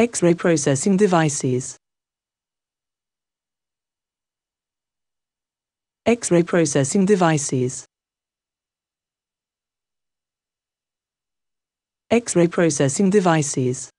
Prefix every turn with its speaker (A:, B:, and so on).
A: X-ray processing devices. X-ray processing devices. X-ray processing devices.